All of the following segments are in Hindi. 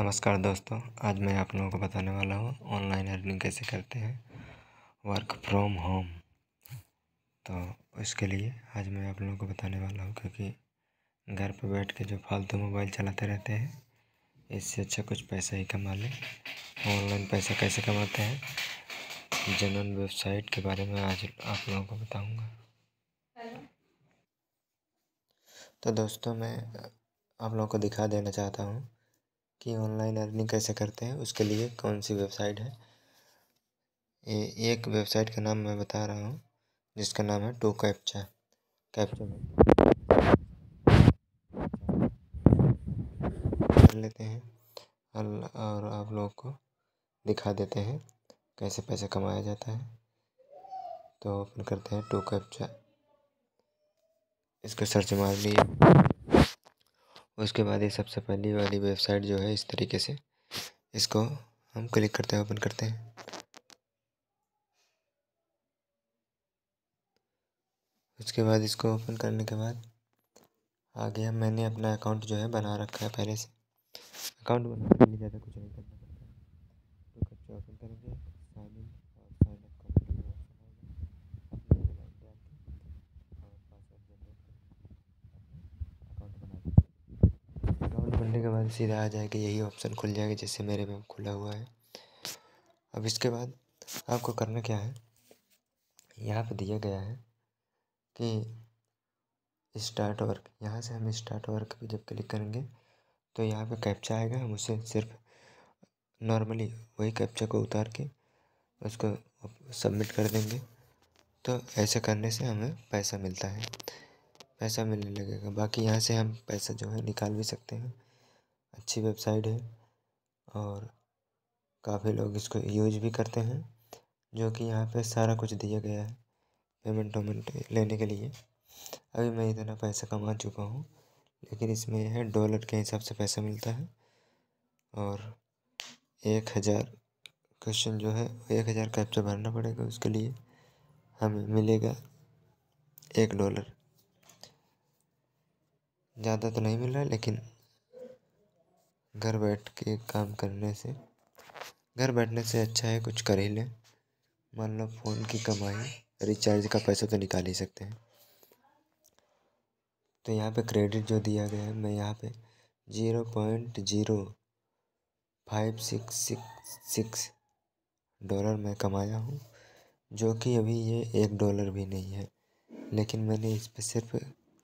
नमस्कार दोस्तों आज मैं आप लोगों को बताने वाला हूँ ऑनलाइन अर्निंग कैसे करते हैं वर्क फ्रॉम होम तो इसके लिए आज मैं आप लोगों को बताने वाला हूँ क्योंकि घर पर बैठ के जो फालतू मोबाइल चलाते रहते हैं इससे अच्छा कुछ पैसा ही कमा लें ऑनलाइन पैसा कैसे कमाते हैं जनरल वेबसाइट के बारे में आज आप लोगों को बताऊँगा तो दोस्तों मैं आप लोगों को दिखा देना चाहता हूँ कि ऑनलाइन अर्निंग कैसे करते हैं उसके लिए कौन सी वेबसाइट है ये एक वेबसाइट का नाम मैं बता रहा हूँ जिसका नाम है टू कैप्चा कैप्चा कर लेते हैं और आप लोगों को दिखा देते हैं कैसे पैसा कमाया जाता है तो ओपन करते हैं टू कैप्चा इसको सर्च मार लिए उसके बाद ये सबसे पहली वाली वेबसाइट जो है इस तरीके से इसको हम क्लिक करते हैं ओपन करते हैं उसके बाद इसको ओपन करने के बाद आगे मैंने अपना अकाउंट जो है बना रखा है पहले से अकाउंट बनाने के लिए ज़्यादा कुछ नहीं करना करने के बाद सीधा आ जाएगा यही ऑप्शन खुल जाएगा जैसे मेरे में खुला हुआ है अब इसके बाद आपको करना क्या है यहाँ पे दिया गया है कि स्टार्ट वर्क यहाँ से हम स्टार्ट वर्क पे जब क्लिक करेंगे तो यहाँ पे कैप्चा आएगा हम उसे सिर्फ नॉर्मली वही कैप्चा को उतार के उसको सबमिट कर देंगे तो ऐसे करने से हमें पैसा मिलता है पैसा मिलने लगेगा बाकी यहाँ से हम पैसा जो है निकाल भी सकते हैं अच्छी वेबसाइट है और काफ़ी लोग इसको यूज भी करते हैं जो कि यहाँ पे सारा कुछ दिया गया है पेमेंट वेमेंट लेने के लिए अभी मैं इतना पैसा कमा चुका हूँ लेकिन इसमें है डॉलर के हिसाब से पैसा मिलता है और एक हज़ार क्वेश्चन जो है एक हज़ार कैप्चर भरना पड़ेगा उसके लिए हमें मिलेगा एक डॉलर ज़्यादा तो नहीं मिल रहा लेकिन घर बैठ के काम करने से घर बैठने से अच्छा है कुछ कर ही लें मान लो फ़ोन की कमाई रिचार्ज का पैसा तो निकाल ही सकते हैं तो यहाँ पे क्रेडिट जो दिया गया है मैं यहाँ पे zero point zero five six six six dollar मैं कमाया हूँ जो कि अभी ये एक डॉलर भी नहीं है लेकिन मैंने इस पर सिर्फ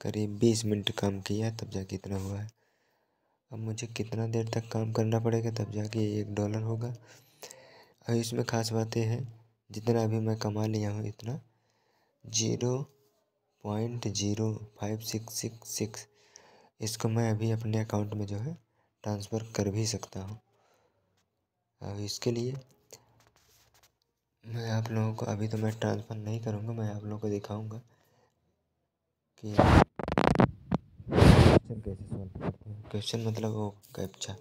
करीब बीस मिनट काम किया तब जाके इतना हुआ है अब मुझे कितना देर तक काम करना पड़ेगा तब जाके एक डॉलर होगा और इसमें खास बातें हैं जितना अभी मैं कमा लिया हूँ इतना zero point zero five six six six इसको मैं अभी अपने अकाउंट में जो है ट्रांसफ़र कर भी सकता हूँ और इसके लिए मैं आप लोगों को अभी तो मैं ट्रांसफ़र नहीं करूँगा मैं आप लोगों को दिखाऊँगा कि कैसे सॉल्व करते क्वेश्चन मतलब वो कैप्चा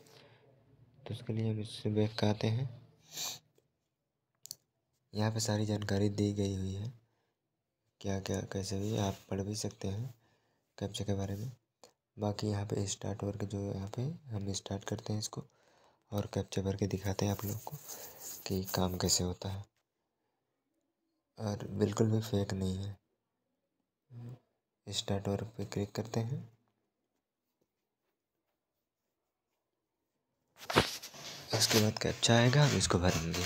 तो उसके लिए हम इससे बैक कहते हैं यहाँ पे सारी जानकारी दी गई हुई है क्या क्या कैसे भी आप पढ़ भी सकते हैं कैप्चा के बारे में बाकी यहाँ पे स्टार्ट वर्क जो यहाँ पे हम स्टार्ट करते हैं इसको और कैप्चा भर के दिखाते हैं आप लोग को कि काम कैसे होता है और बिल्कुल भी फेक नहीं है स्टार्ट वर्क पे क्लिक करते हैं इसके बाद कैप्चा अच्छा आएगा हम इसको भरेंगे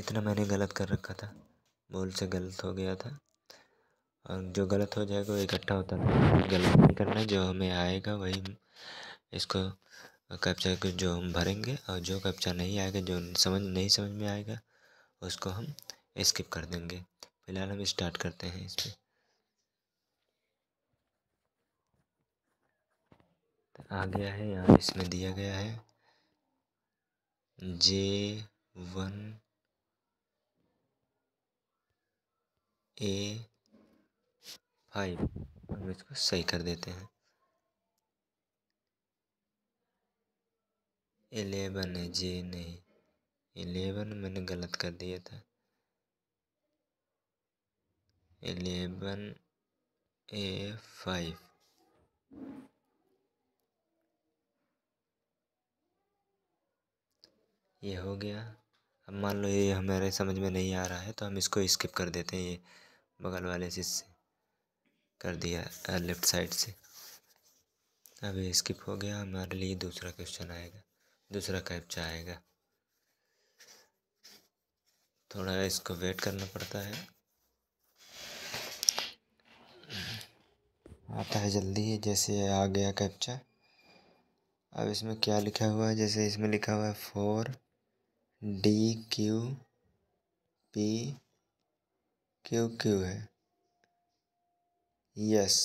इतना मैंने गलत कर रखा था बोल से गलत हो गया था और जो गलत हो जाएगा वो इकट्ठा होता है गलत नहीं करना जो हमें आएगा वही इसको कैप्चा को जो हम भरेंगे और जो कैप्चा नहीं आएगा जो समझ नहीं समझ में आएगा उसको हम स्किप कर देंगे फिलहाल हम स्टार्ट करते हैं इस आ गया है यहाँ इसमें दिया गया है जे वन ए फाइव हम इसको सही कर देते हैं एलेवन है जे नहीं एलेवन मैंने गलत कर दिया था एलेवन ए फाइव ये हो गया अब मान लो ये हमारे समझ में नहीं आ रहा है तो हम इसको स्किप कर देते हैं ये बगल वाले से कर दिया लेफ़्ट साइड से अब ये स्किप हो गया हमारे लिए दूसरा क्वेश्चन आएगा दूसरा कैप्चा आएगा थोड़ा इसको वेट करना पड़ता है आता है जल्दी जैसे आ गया कैप्चा अब इसमें क्या लिखा हुआ है जैसे इसमें लिखा हुआ है four D Q P Q Q है यस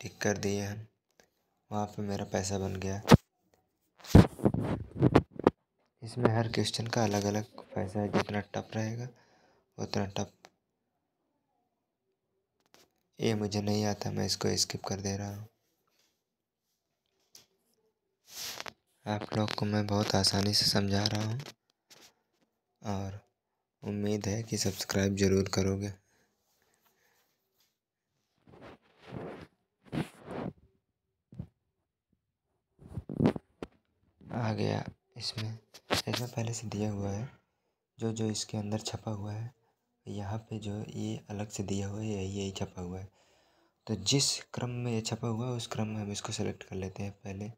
ठीक कर दिए हम वहाँ पे मेरा पैसा बन गया इसमें हर क्वेश्चन का अलग अलग पैसा है जितना टप रहेगा उतना टप ये मुझे नहीं आता मैं इसको स्किप कर दे रहा हूँ आप लोग को मैं बहुत आसानी से समझा रहा हूँ और उम्मीद है कि सब्सक्राइब ज़रूर करोगे आ गया इसमें इसमें पहले से दिया हुआ है जो जो इसके अंदर छपा हुआ है यहाँ पे जो ये अलग से दिया हुआ है यही यही छपा हुआ है तो जिस क्रम में ये छपा हुआ है उस क्रम में हम इसको सेलेक्ट कर लेते हैं पहले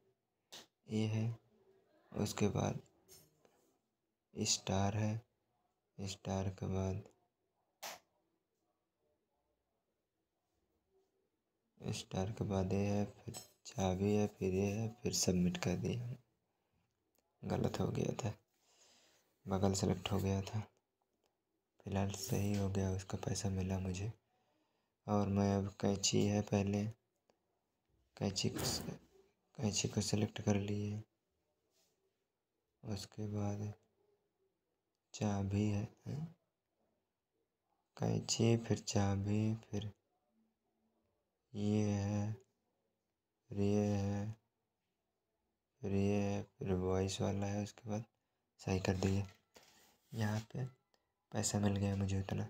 ये है उसके बाद स्टार है स्टार के बाद स्टार के बाद ये है फिर चाबी है फिर ये है फिर सबमिट कर दिया गलत हो गया था बगल सेलेक्ट हो गया था फ़िलहाल सही हो गया उसका पैसा मिला मुझे और मैं अब कैंची है पहले कैंची को कैंची को सेलेक्ट कर लिए उसके बाद चाबी है कैंची फिर चाबी फिर ये है फिर ये है फिर ये है फिर वॉइस वाला है उसके बाद सही कर दिए यहाँ पे पैसा मिल गया मुझे उतना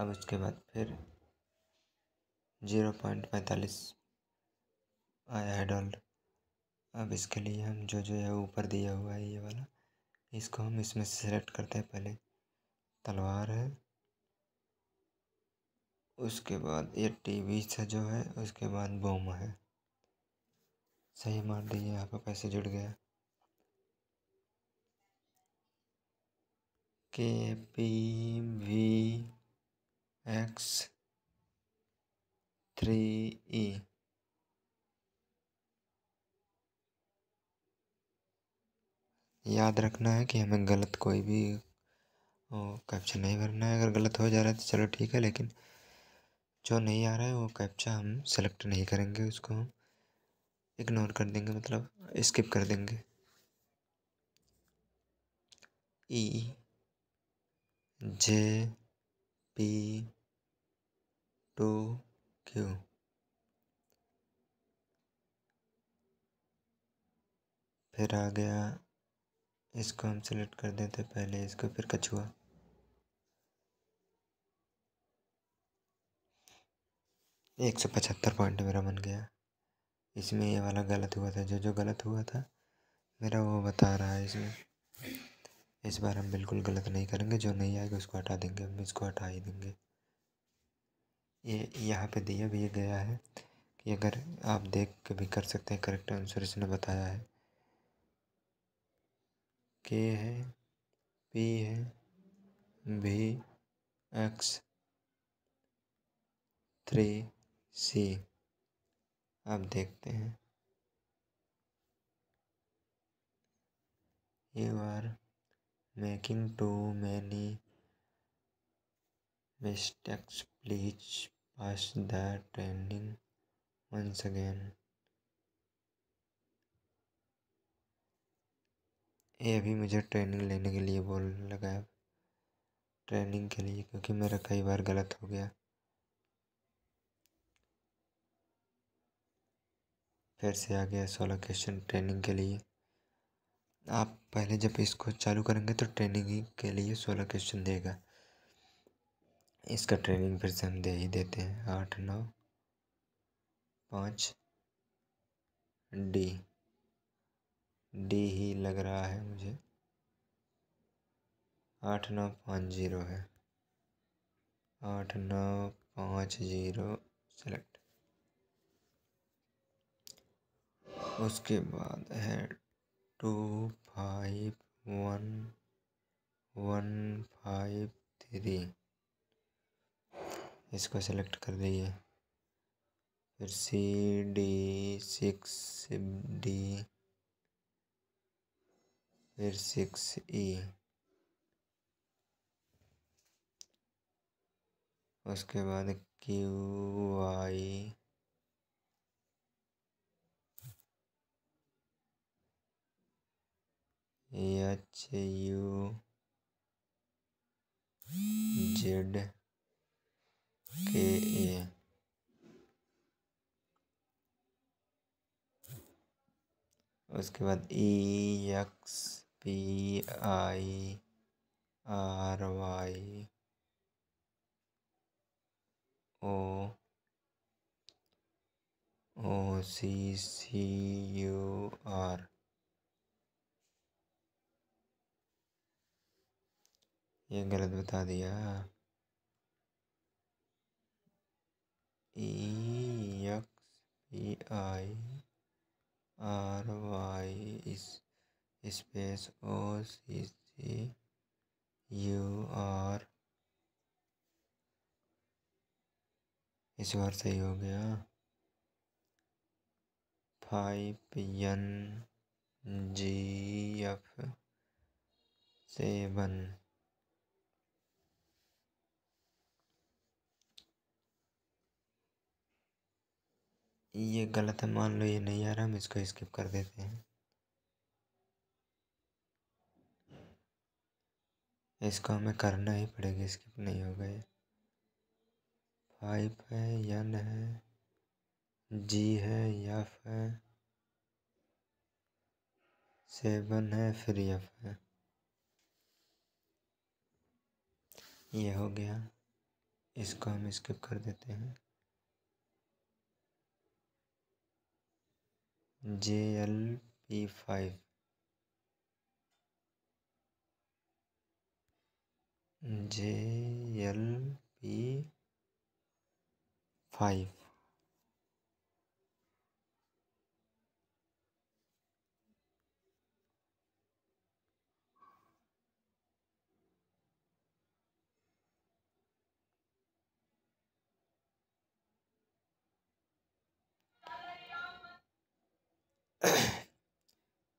अब उसके बाद फिर ज़ीरो पॉइंट पैंतालीस आया है डॉलर अब इसके लिए हम जो जो है ऊपर दिया हुआ है ये वाला इसको हम इसमें सेलेक्ट करते हैं पहले तलवार है उसके बाद ये टीवी से जो है उसके बाद बोम है सही मान लीजिए यहाँ पर कैसे जुड़ गया के P V X three E याद रखना है कि हमें गलत कोई भी कैप्चा नहीं भरना है अगर गलत हो जा रहा है तो चलो ठीक है लेकिन जो नहीं आ रहा है वो कैप्चा हम सेलेक्ट नहीं करेंगे उसको हम इग्नोर कर देंगे मतलब स्किप कर देंगे E J P two Q फिर आ गया इसको हम सेलेक्ट कर देते पहले इसको फिर कछुआ एक सौ पचहत्तर पॉइंट मेरा बन गया इसमें ये वाला गलत हुआ था जो जो गलत हुआ था मेरा वो बता रहा है इसमें इस बार हम बिल्कुल गलत नहीं करेंगे जो नहीं आएगा उसको हटा देंगे हम इसको हटा ही देंगे ये यहाँ पे दिया भी गया है कि अगर आप देख के भी कर सकते हैं करेक्ट आंसर इसने बताया है के है पी है भी एक्स थ्री सी अब देखते हैं you are making too many mistakes please pass the trending once again ये अभी मुझे ट्रेनिंग लेने के लिए बोल लगा है ट्रेनिंग के लिए क्योंकि मेरा कई बार गलत हो गया फिर से आ गया सोलह क्वेश्चन ट्रेनिंग के लिए आप पहले जब इसको चालू करेंगे तो ट्रेनिंग के लिए सोलह क्वेश्चन देगा इसका ट्रेनिंग फिर से हम दे ही देते हैं आठ नौ पाँच डी डी ही लग रहा है मुझे आठ नौ पाँच जीरो है आठ नौ पाँच जीरो सेलेक्ट उसके बाद है two five one one five three इसको सेलेक्ट कर दीजिए फिर सी डी सिक्स डी फिर सिक्स ई e. उसके बाद Q I H U Z K A उसके बाद E e, X P I R Y O O C C U R ये गलत बता दिया E X P I R Y इस space O C C U R इस बार सही हो गया five N G F seven ये गलत है मान लो ये नहीं आ रहा हम इसको स्किप कर देते हैं इसको हमें करना ही पड़ेगा स्किप तो नहीं होगा ये फाइव है यन है जी है यफ है सेवन है फिर यफ है ये हो गया इसको हम स्किप कर देते हैं J L P five J L P five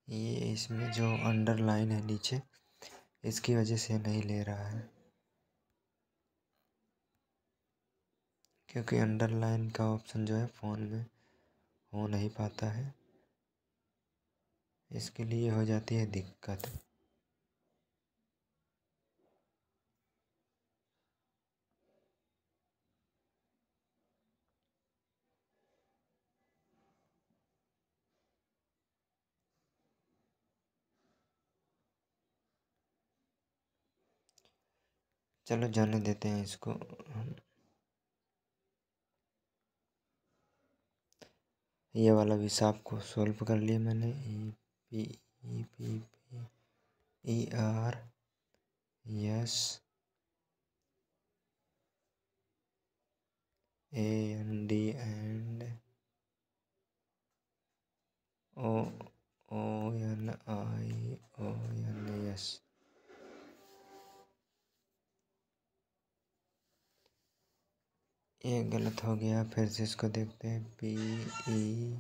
ये इसमें जो अंडरलाइन है नीचे इसकी वजह से नहीं ले रहा है क्योंकि अंडरलाइन का ऑप्शन जो है फ़ोन में हो नहीं पाता है इसके लिए हो जाती है दिक्कत चलो जाने देते हैं इसको हम ये वाला भी साफ को सॉल्व कर लिया मैंने E P E P P E R S A N D and O O N I O N S ये गलत हो गया फिर से इसको देखते हैं P E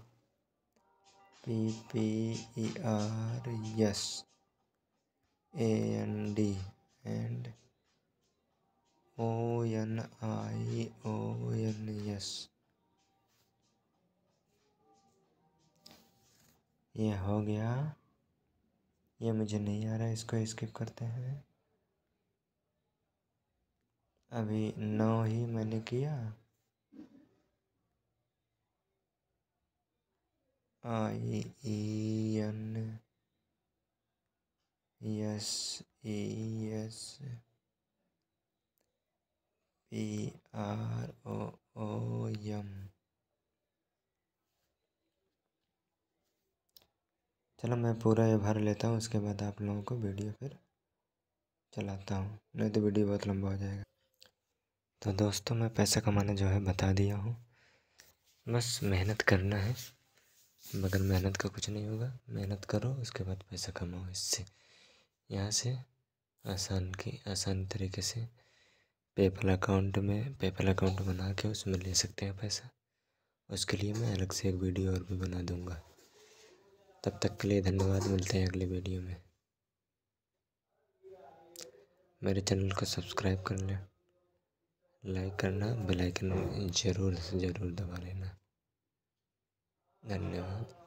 P P E R S A N D and O N I O N S ये हो गया ये मुझे नहीं आ रहा इसको स्किप करते हैं अभी नौ ही मैंने किया I E N S E S P R O O M चलो मैं पूरा ये भर लेता हूँ उसके बाद आप लोगों को वीडियो फिर चलाता हूँ नहीं तो वीडियो बहुत लंबा हो जाएगा तो दोस्तों मैं पैसा कमाना जो है बता दिया हूँ बस मेहनत करना है मगर मेहनत का कुछ नहीं होगा मेहनत करो उसके बाद पैसा कमाओ इससे यहाँ से आसान की आसान तरीके से पेपल अकाउंट में पेपल अकाउंट बना के उसमें ले सकते हैं पैसा उसके लिए मैं अलग से एक वीडियो और भी बना दूँगा तब तक के लिए धन्यवाद मिलते हैं अगले वीडियो में मेरे चैनल को सब्सक्राइब कर लें लाइक करना बेल आइकन ज़रूर से ज़रूर दबा लेना धन्यवाद